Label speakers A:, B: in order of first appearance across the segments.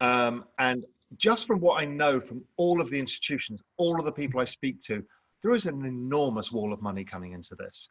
A: Um, and just from what I know from all of the institutions, all of the people I speak to, there is an enormous wall of money coming into this.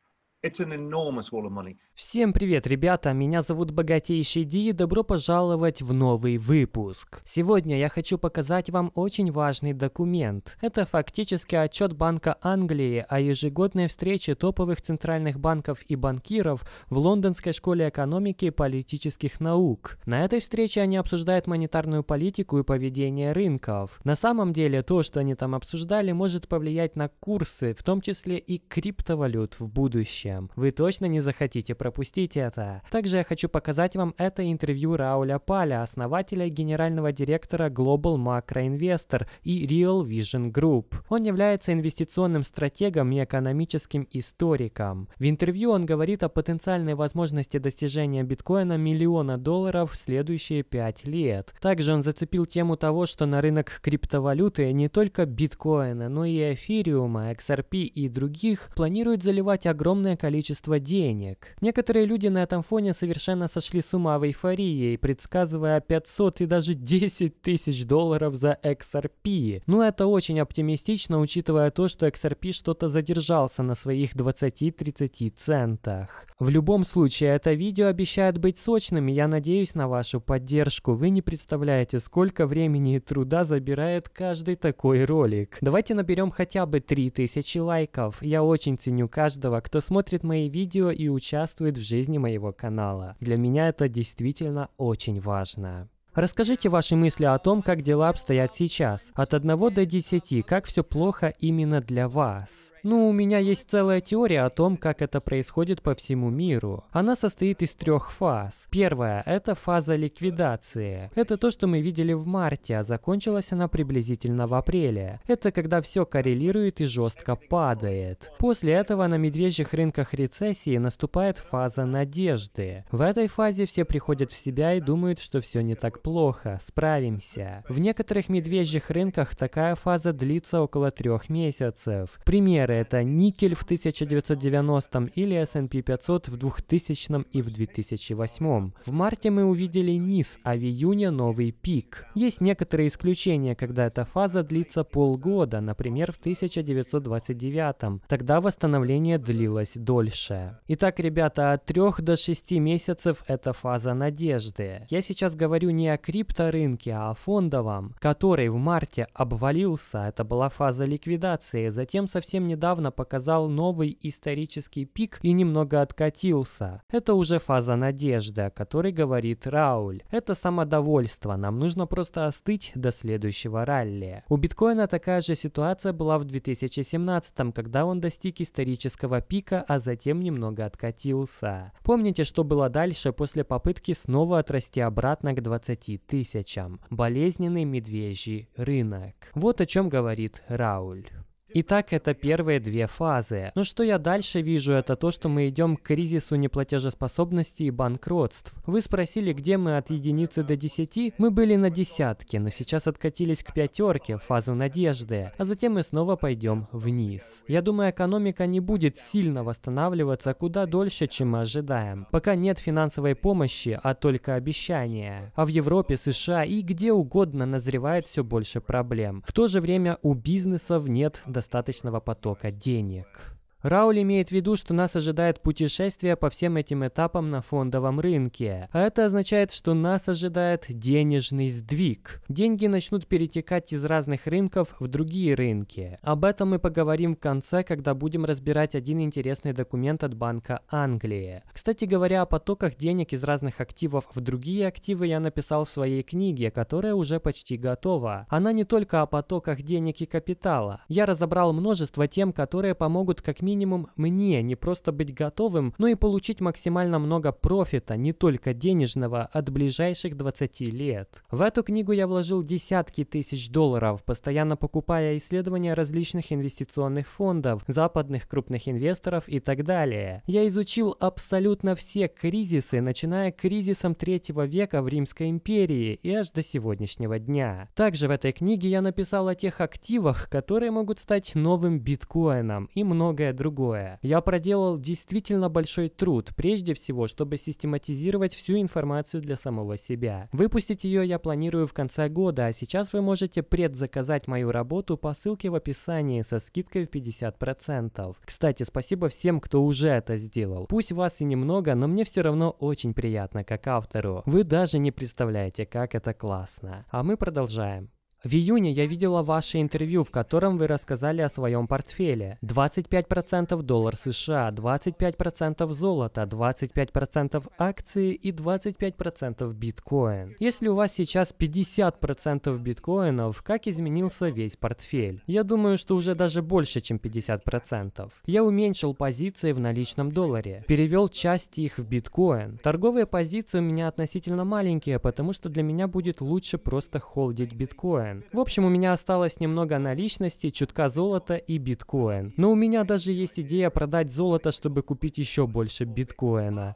A: Всем привет, ребята! Меня зовут Богатейший Ди и добро пожаловать в новый выпуск. Сегодня я хочу показать вам очень важный документ. Это фактически отчет Банка Англии о ежегодной встрече топовых центральных банков и банкиров в Лондонской школе экономики и политических наук. На этой встрече они обсуждают монетарную политику и поведение рынков. На самом деле то, что они там обсуждали, может повлиять на курсы, в том числе и криптовалют в будущем будущем. Вы точно не захотите пропустить это. Также я хочу показать вам это интервью Рауля Паля, основателя и генерального директора Global Macro Investor и Real Vision Group. Он является инвестиционным стратегом и экономическим историком. В интервью он говорит о потенциальной возможности достижения биткоина миллиона долларов в следующие пять лет. Также он зацепил тему того, что на рынок криптовалюты не только биткоина, но и эфириума, XRP и других планируют заливать огромное количество денег. Некоторые люди на этом фоне совершенно сошли с ума в эйфории, предсказывая 500 и даже 10 тысяч долларов за XRP. Но ну, это очень оптимистично, учитывая то, что XRP что-то задержался на своих 20-30 центах. В любом случае, это видео обещает быть сочным, и я надеюсь на вашу поддержку. Вы не представляете, сколько времени и труда забирает каждый такой ролик. Давайте наберем хотя бы 3000 лайков. Я очень ценю каждого, кто смотрит смотрит мои видео и участвует в жизни моего канала. Для меня это действительно очень важно. Расскажите ваши мысли о том, как дела обстоят сейчас, от 1 до 10, как все плохо именно для вас. Ну, у меня есть целая теория о том, как это происходит по всему миру. Она состоит из трех фаз. Первая — это фаза ликвидации. Это то, что мы видели в марте, а закончилась она приблизительно в апреле. Это когда все коррелирует и жестко падает. После этого на медвежьих рынках рецессии наступает фаза надежды. В этой фазе все приходят в себя и думают, что все не так плохо, справимся. В некоторых медвежьих рынках такая фаза длится около трех месяцев. Пример примеры — это никель в 1990 или S&P 500 в 2000 и в 2008. В марте мы увидели низ, а в июне — новый пик. Есть некоторые исключения, когда эта фаза длится полгода, например, в 1929. Тогда восстановление длилось дольше. Итак, ребята, от 3 до 6 месяцев — это фаза надежды. Я сейчас говорю не о крипторынке, а о фондовом, который в марте обвалился. Это была фаза ликвидации, затем совсем не недавно показал новый исторический пик и немного откатился. Это уже фаза надежды, о которой говорит Рауль. Это самодовольство, нам нужно просто остыть до следующего ралли. У биткоина такая же ситуация была в 2017, когда он достиг исторического пика, а затем немного откатился. Помните, что было дальше после попытки снова отрасти обратно к 20 тысячам? Болезненный медвежий рынок. Вот о чем говорит Рауль. Итак, это первые две фазы. Но ну, что я дальше вижу, это то, что мы идем к кризису неплатежеспособности и банкротств. Вы спросили, где мы от единицы до десяти? Мы были на десятке, но сейчас откатились к пятерке, фазу надежды, а затем мы снова пойдем вниз. Я думаю, экономика не будет сильно восстанавливаться куда дольше, чем мы ожидаем. Пока нет финансовой помощи, а только обещания. А в Европе, США и где угодно назревает все больше проблем. В то же время у бизнесов нет достаточного потока денег. Рауль имеет в виду, что нас ожидает путешествие по всем этим этапам на фондовом рынке. А это означает, что нас ожидает денежный сдвиг. Деньги начнут перетекать из разных рынков в другие рынки. Об этом мы поговорим в конце, когда будем разбирать один интересный документ от Банка Англии. Кстати говоря, о потоках денег из разных активов в другие активы я написал в своей книге, которая уже почти готова. Она не только о потоках денег и капитала. Я разобрал множество тем, которые помогут как минимум мне не просто быть готовым, но и получить максимально много профита, не только денежного, от ближайших 20 лет. В эту книгу я вложил десятки тысяч долларов, постоянно покупая исследования различных инвестиционных фондов, западных крупных инвесторов и так далее. Я изучил абсолютно все кризисы, начиная кризисом третьего века в Римской империи и аж до сегодняшнего дня. Также в этой книге я написал о тех активах, которые могут стать новым биткоином и многое другое. Я проделал действительно большой труд, прежде всего, чтобы систематизировать всю информацию для самого себя. Выпустить ее я планирую в конце года, а сейчас вы можете предзаказать мою работу по ссылке в описании со скидкой в 50%. Кстати, спасибо всем, кто уже это сделал. Пусть вас и немного, но мне все равно очень приятно, как автору. Вы даже не представляете, как это классно. А мы продолжаем. В июне я видела ваше интервью, в котором вы рассказали о своем портфеле. 25% доллар США, 25% золота, 25% акции и 25% биткоин. Если у вас сейчас 50% биткоинов, как изменился весь портфель? Я думаю, что уже даже больше, чем 50%. Я уменьшил позиции в наличном долларе, перевел часть их в биткоин. Торговые позиции у меня относительно маленькие, потому что для меня будет лучше просто холдить биткоин биткоин. В общем, у меня осталось немного наличности, чутка золота и биткоин. Но у меня даже есть идея продать золото, чтобы купить еще больше биткоина.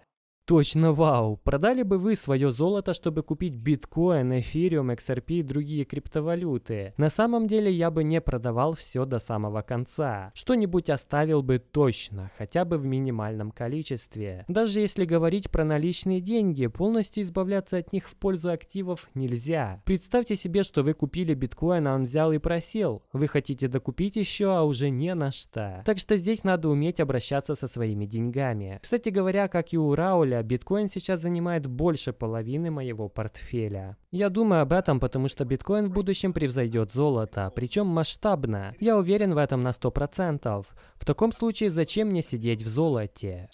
A: Точно вау! Продали бы вы свое золото, чтобы купить биткоин, эфириум, XRP и другие криптовалюты. На самом деле я бы не продавал все до самого конца. Что-нибудь оставил бы точно, хотя бы в минимальном количестве. Даже если говорить про наличные деньги, полностью избавляться от них в пользу активов нельзя. Представьте себе, что вы купили биткоин, а он взял и просел. Вы хотите докупить еще, а уже не на что. Так что здесь надо уметь обращаться со своими деньгами. Кстати говоря, как и у Рауля, биткоин сейчас занимает больше половины моего портфеля. Я думаю об этом, потому что биткоин в будущем превзойдет золото, причем масштабно. Я уверен в этом на 100%. В таком случае зачем мне сидеть в золоте?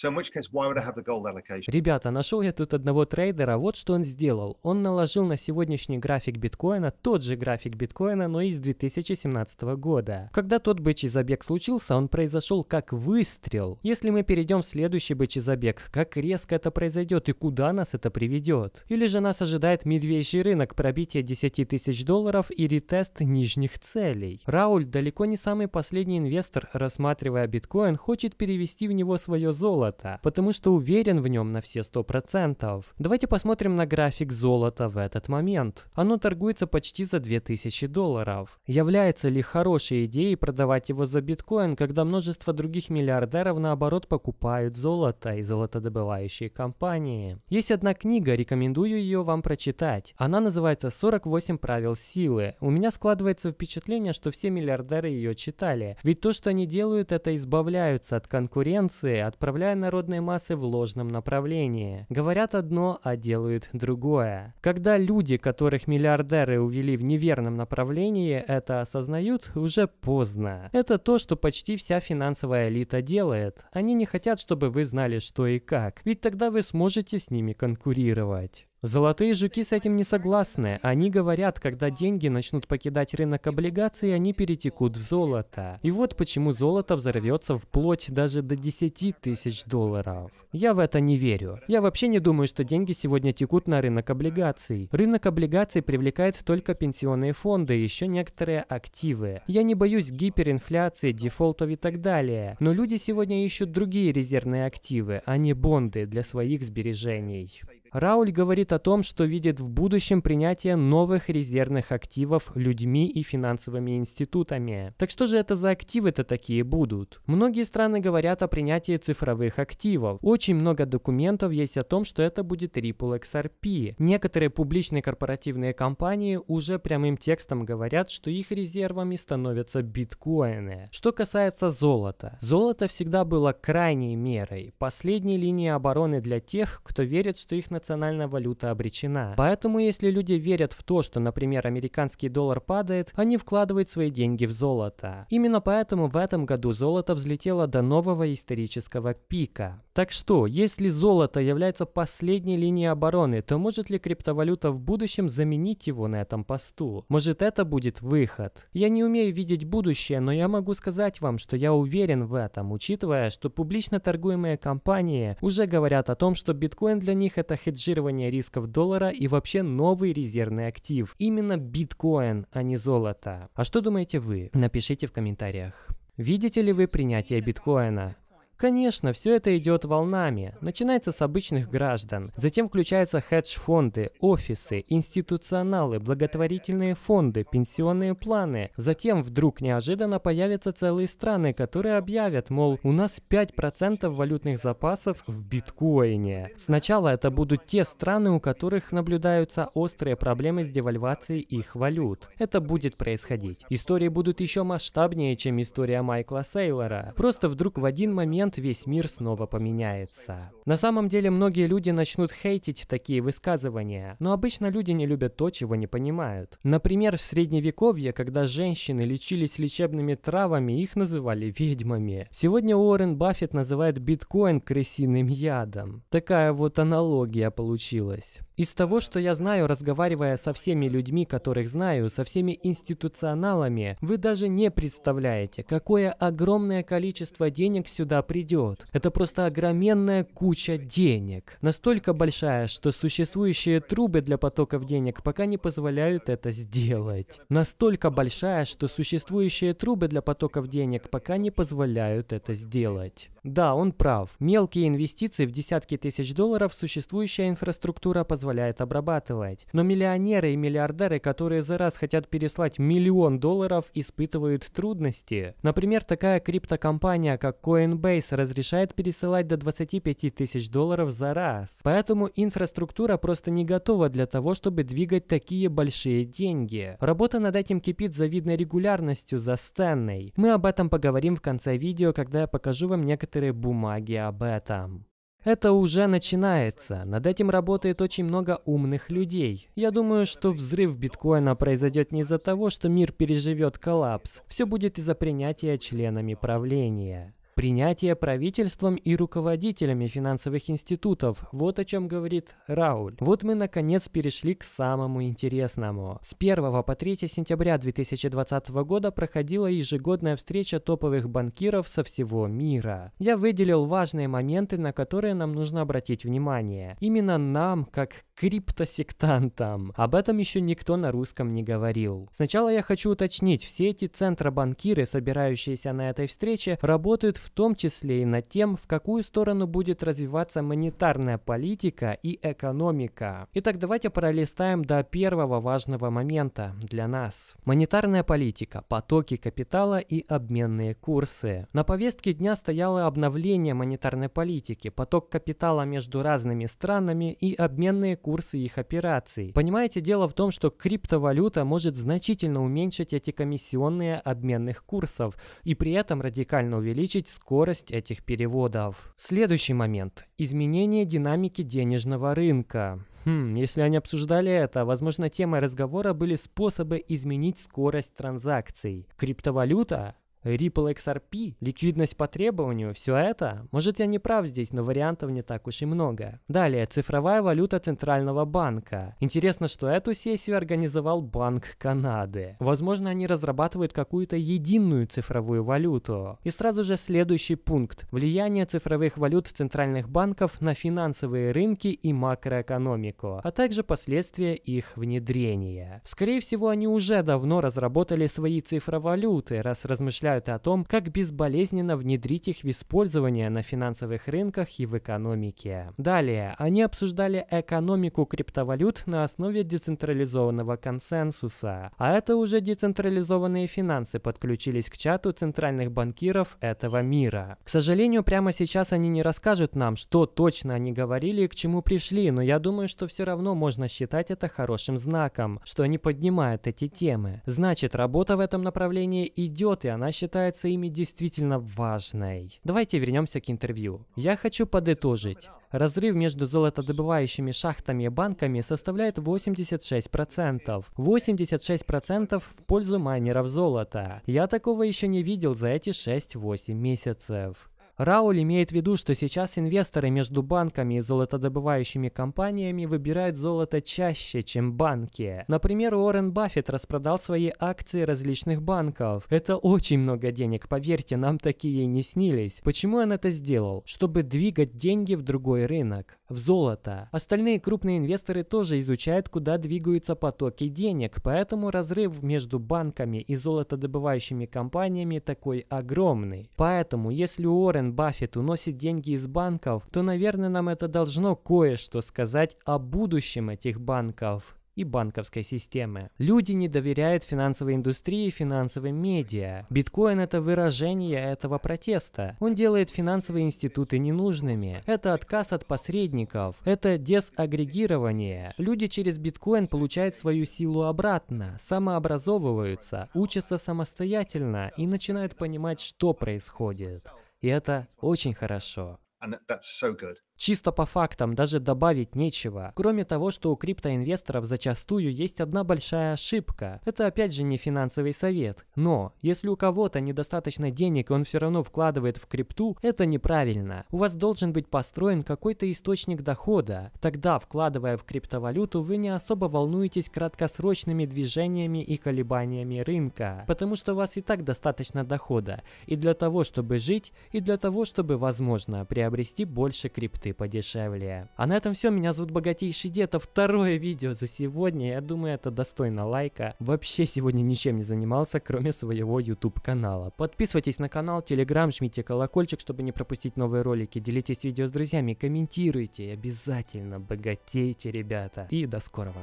A: Ребята, нашел я тут одного трейдера, вот что он сделал. Он наложил на сегодняшний график биткоина тот же график биткоина, но из 2017 года. Когда тот бычий забег случился, он произошел как выстрел. Если мы перейдем в следующий бычий забег, как резко это это произойдет и куда нас это приведет. Или же нас ожидает медвежий рынок, пробитие 10 тысяч долларов и ретест нижних целей. Рауль далеко не самый последний инвестор, рассматривая биткоин, хочет перевести в него свое золото, потому что уверен в нем на все 100%. Давайте посмотрим на график золота в этот момент. Оно торгуется почти за 2000 долларов. Является ли хорошей идеей продавать его за биткоин, когда множество других миллиардеров наоборот покупают золото и золотодобывающие компании. Есть одна книга, рекомендую ее вам прочитать. Она называется «48 правил силы». У меня складывается впечатление, что все миллиардеры ее читали. Ведь то, что они делают, это избавляются от конкуренции, отправляя народные массы в ложном направлении. Говорят одно, а делают другое. Когда люди, которых миллиардеры увели в неверном направлении, это осознают, уже поздно. Это то, что почти вся финансовая элита делает. Они не хотят, чтобы вы знали, что и как. Ведь тогда вы сможете с ними конкурировать. Золотые жуки с этим не согласны. Они говорят, когда деньги начнут покидать рынок облигаций, они перетекут в золото. И вот почему золото взорвется вплоть даже до 10 тысяч долларов. Я в это не верю. Я вообще не думаю, что деньги сегодня текут на рынок облигаций. Рынок облигаций привлекает только пенсионные фонды и еще некоторые активы. Я не боюсь гиперинфляции, дефолтов и так далее. Но люди сегодня ищут другие резервные активы, а не бонды для своих сбережений. Рауль говорит о том, что видит в будущем принятие новых резервных активов людьми и финансовыми институтами. Так что же это за активы-то такие будут? Многие страны говорят о принятии цифровых активов. Очень много документов есть о том, что это будет Ripple XRP. Некоторые публичные корпоративные компании уже прямым текстом говорят, что их резервами становятся биткоины. Что касается золота. Золото всегда было крайней мерой, последней линией обороны для тех, кто верит, что их национальная валюта обречена. Поэтому если люди верят в то, что, например, американский доллар падает, они вкладывают свои деньги в золото. Именно поэтому в этом году золото взлетело до нового исторического пика. Так что, если золото является последней линией обороны, то может ли криптовалюта в будущем заменить его на этом посту? Может это будет выход? Я не умею видеть будущее, но я могу сказать вам, что я уверен в этом, учитывая, что публично торгуемые компании уже говорят о том, что биткоин для них это хеджирование рисков доллара и вообще новый резервный актив. Именно биткоин, а не золото. А что думаете вы? Напишите в комментариях. Видите ли вы принятие биткоина? Конечно, все это идет волнами. Начинается с обычных граждан, затем включаются хедж-фонды, офисы, институционалы, благотворительные фонды, пенсионные планы. Затем вдруг неожиданно появятся целые страны, которые объявят, мол, у нас 5% валютных запасов в биткоине. Сначала это будут те страны, у которых наблюдаются острые проблемы с девальвацией их валют. Это будет происходить. Истории будут еще масштабнее, чем история Майкла Сейлора. Просто вдруг в один момент момент весь мир снова поменяется. На самом деле многие люди начнут хейтить такие высказывания, но обычно люди не любят то, чего не понимают. Например, в средневековье, когда женщины лечились лечебными травами, их называли ведьмами. Сегодня Уоррен Баффет называет биткоин крысиным ядом. Такая вот аналогия получилась. Из того, что я знаю, разговаривая со всеми людьми, которых знаю, со всеми институционалами, вы даже не представляете, какое огромное количество денег сюда придет. Это просто огроменная куча денег. Настолько большая, что существующие трубы для потоков денег пока не позволяют это сделать. Настолько большая, что существующие трубы для потоков денег пока не позволяют это сделать. Да, он прав. Мелкие инвестиции в десятки тысяч долларов существующая инфраструктура позволяет обрабатывать. Но миллионеры и миллиардеры, которые за раз хотят переслать миллион долларов, испытывают трудности. Например, такая криптокомпания, как Coinbase, разрешает пересылать до 25 тысяч долларов за раз. Поэтому инфраструктура просто не готова для того, чтобы двигать такие большие деньги. Работа над этим кипит завидной регулярностью за Стэнной. Мы об этом поговорим в конце видео, когда я покажу вам некоторые некоторые бумаги об этом. Это уже начинается. Над этим работает очень много умных людей. Я думаю, что взрыв биткоина произойдет не из-за того, что мир переживет коллапс. Все будет из-за принятия членами правления. Принятие правительством и руководителями финансовых институтов – вот о чем говорит Рауль. Вот мы наконец перешли к самому интересному. С 1 по 3 сентября 2020 года проходила ежегодная встреча топовых банкиров со всего мира. Я выделил важные моменты, на которые нам нужно обратить внимание. Именно нам, как криптосектантам. Об этом еще никто на русском не говорил. Сначала я хочу уточнить, все эти центробанкиры, собирающиеся на этой встрече, работают в том числе и над тем, в какую сторону будет развиваться монетарная политика и экономика. Итак, давайте пролистаем до первого важного момента для нас. Монетарная политика, потоки капитала и обменные курсы. На повестке дня стояло обновление монетарной политики, поток капитала между разными странами и обменные курсы курсы их операций. Понимаете, дело в том, что криптовалюта может значительно уменьшить эти комиссионные обменных курсов и при этом радикально увеличить скорость этих переводов. Следующий момент. Изменение динамики денежного рынка. Хм, если они обсуждали это, возможно, темой разговора были способы изменить скорость транзакций. Криптовалюта Ripple XRP, ликвидность по требованию, все это? Может я не прав здесь, но вариантов не так уж и много. Далее, цифровая валюта Центрального банка. Интересно, что эту сессию организовал Банк Канады. Возможно, они разрабатывают какую-то единую цифровую валюту. И сразу же следующий пункт. Влияние цифровых валют центральных банков на финансовые рынки и макроэкономику, а также последствия их внедрения. Скорее всего, они уже давно разработали свои цифровалюты, раз размышляют рассуждают о том, как безболезненно внедрить их в использование на финансовых рынках и в экономике. Далее, они обсуждали экономику криптовалют на основе децентрализованного консенсуса. А это уже децентрализованные финансы подключились к чату центральных банкиров этого мира. К сожалению, прямо сейчас они не расскажут нам, что точно они говорили и к чему пришли, но я думаю, что все равно можно считать это хорошим знаком, что они поднимают эти темы. Значит, работа в этом направлении идет, и она считается считается ими действительно важной. Давайте вернемся к интервью. Я хочу подытожить. Разрыв между золотодобывающими шахтами и банками составляет 86%. 86% в пользу майнеров золота. Я такого еще не видел за эти 6-8 месяцев. Рауль имеет в виду, что сейчас инвесторы между банками и золотодобывающими компаниями выбирают золото чаще, чем банки. Например, Уоррен Баффет распродал свои акции различных банков. Это очень много денег, поверьте, нам такие не снились. Почему он это сделал? Чтобы двигать деньги в другой рынок, в золото. Остальные крупные инвесторы тоже изучают, куда двигаются потоки денег, поэтому разрыв между банками и золотодобывающими компаниями такой огромный. Поэтому, если Уоррен Warren Баффет уносит деньги из банков, то, наверное, нам это должно кое-что сказать о будущем этих банков и банковской системы. Люди не доверяют финансовой индустрии и финансовым медиа. Биткоин – это выражение этого протеста. Он делает финансовые институты ненужными. Это отказ от посредников. Это дезагрегирование. Люди через биткоин получают свою силу обратно, самообразовываются, учатся самостоятельно и начинают понимать, что происходит. И это очень хорошо. And that's so good. Чисто по фактам даже добавить нечего, кроме того, что у криптоинвесторов зачастую есть одна большая ошибка. Это опять же не финансовый совет. Но, если у кого-то недостаточно денег и он все равно вкладывает в крипту, это неправильно. У вас должен быть построен какой-то источник дохода. Тогда, вкладывая в криптовалюту, вы не особо волнуетесь краткосрочными движениями и колебаниями рынка, потому что у вас и так достаточно дохода и для того, чтобы жить, и для того, чтобы, возможно, приобрести больше крипты продукты подешевле. А на этом все, меня зовут Богатейший Дед, это а второе видео за сегодня, я думаю, это достойно лайка. Вообще сегодня ничем не занимался, кроме своего YouTube канала. Подписывайтесь на канал, телеграм, жмите колокольчик, чтобы не пропустить новые ролики, делитесь видео с друзьями, комментируйте, обязательно богатейте, ребята. И до скорого.